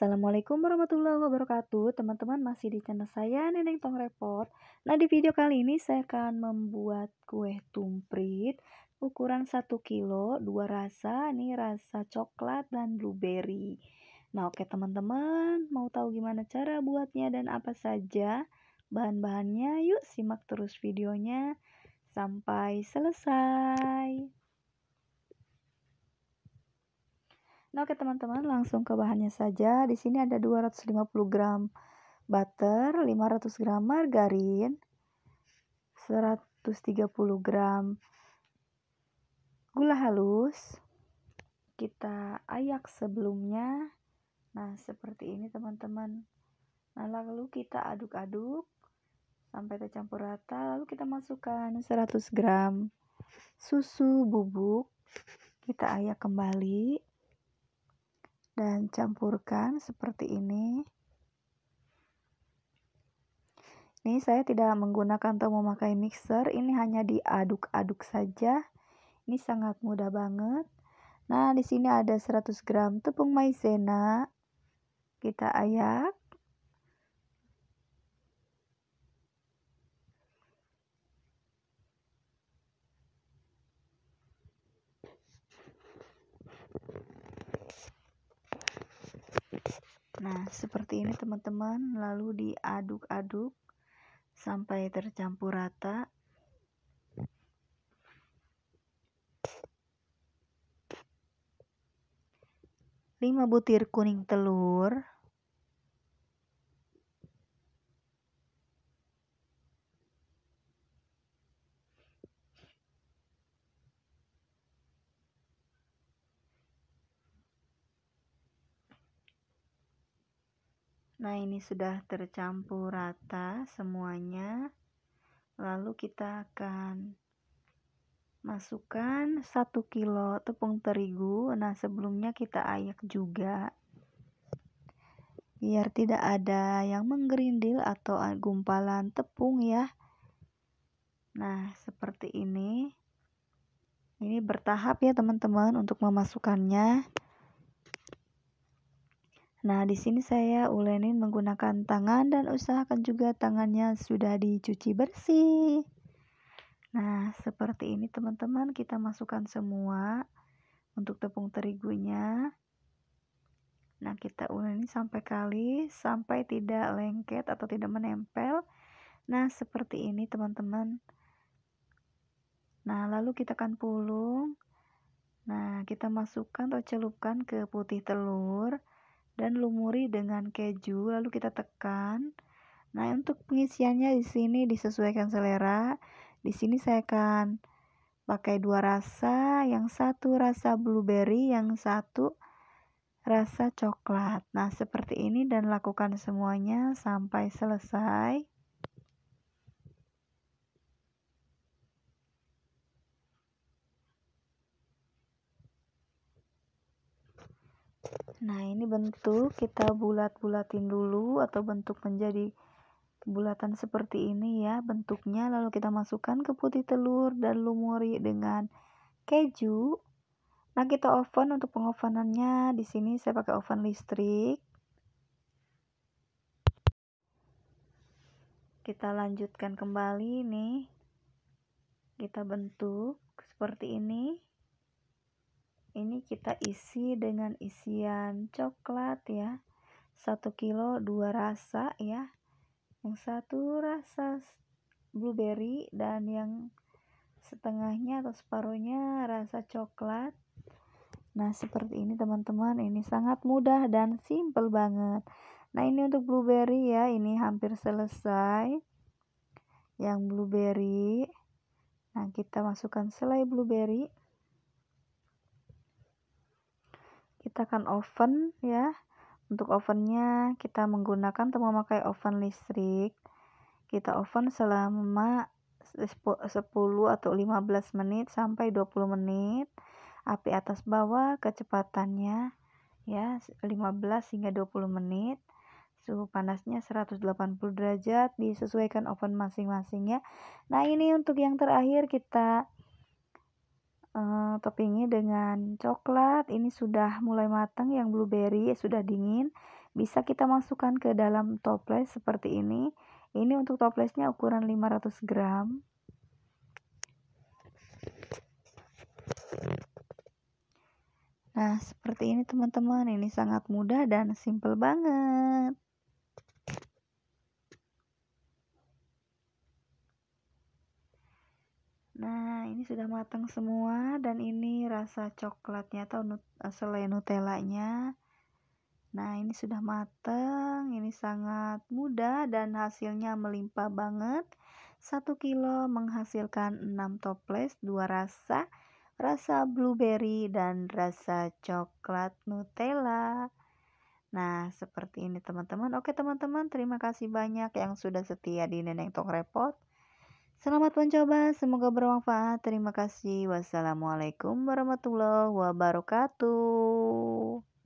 Assalamualaikum warahmatullahi wabarakatuh Teman-teman masih di channel saya Neneng Tong Repot Nah di video kali ini saya akan membuat kue tumprit Ukuran 1 kilo 2 rasa, ini rasa coklat dan blueberry Nah oke teman-teman Mau tahu gimana cara buatnya dan apa saja Bahan-bahannya yuk simak terus videonya Sampai selesai Nah, oke teman-teman, langsung ke bahannya saja. Di sini ada 250 gram butter, 500 gram margarin, 130 gram gula halus. Kita ayak sebelumnya. Nah, seperti ini teman-teman. Nah, lalu kita aduk-aduk sampai tercampur rata. Lalu kita masukkan 100 gram susu bubuk. Kita ayak kembali dan campurkan seperti ini. Ini saya tidak menggunakan atau memakai mixer, ini hanya diaduk-aduk saja. Ini sangat mudah banget. Nah, di sini ada 100 gram tepung maizena. Kita ayak. Nah, seperti ini teman-teman, lalu diaduk-aduk sampai tercampur rata. Lima butir kuning telur Nah, ini sudah tercampur rata semuanya. Lalu kita akan masukkan 1 kilo tepung terigu. Nah, sebelumnya kita ayak juga. Biar tidak ada yang menggerindil atau gumpalan tepung ya. Nah, seperti ini. Ini bertahap ya teman-teman untuk memasukkannya. Nah, di sini saya ulenin menggunakan tangan dan usahakan juga tangannya sudah dicuci bersih. Nah, seperti ini teman-teman, kita masukkan semua untuk tepung terigunya. Nah, kita uleni sampai kali sampai tidak lengket atau tidak menempel. Nah, seperti ini teman-teman. Nah, lalu kita akan pulung. Nah, kita masukkan atau celupkan ke putih telur dan lumuri dengan keju lalu kita tekan. Nah, untuk pengisiannya di sini disesuaikan selera. Di sini saya akan pakai dua rasa, yang satu rasa blueberry, yang satu rasa coklat. Nah, seperti ini dan lakukan semuanya sampai selesai. Nah, ini bentuk kita bulat-bulatin dulu atau bentuk menjadi bulatan seperti ini ya bentuknya. Lalu kita masukkan ke putih telur dan lumuri dengan keju. Nah, kita oven untuk pengovenannya Di sini saya pakai oven listrik. Kita lanjutkan kembali nih. Kita bentuk seperti ini ini kita isi dengan isian coklat ya 1 kilo dua rasa ya yang satu rasa blueberry dan yang setengahnya atau separuhnya rasa coklat nah seperti ini teman-teman ini sangat mudah dan simple banget nah ini untuk blueberry ya ini hampir selesai yang blueberry nah kita masukkan selai blueberry kita akan oven ya untuk ovennya kita menggunakan atau memakai oven listrik kita oven selama 10 atau 15 menit sampai 20 menit api atas bawah kecepatannya ya 15 hingga 20 menit suhu panasnya 180 derajat disesuaikan oven masing masing ya nah ini untuk yang terakhir kita uh, toppingnya dengan coklat ini sudah mulai matang yang blueberry sudah dingin bisa kita masukkan ke dalam toples seperti ini ini untuk toplesnya ukuran 500 gram nah seperti ini teman-teman ini sangat mudah dan simple banget nah ini sudah matang semua dan ini rasa coklatnya atau nut eh, selai nutellanya nah ini sudah matang ini sangat mudah dan hasilnya melimpah banget 1 kilo menghasilkan 6 toples dua rasa rasa blueberry dan rasa coklat nutella Nah, seperti ini teman-teman. Oke teman-teman, terima kasih banyak yang sudah setia di Neneng Tong Repot. Selamat mencoba, semoga bermanfaat. Terima kasih. Wassalamualaikum warahmatullahi wabarakatuh.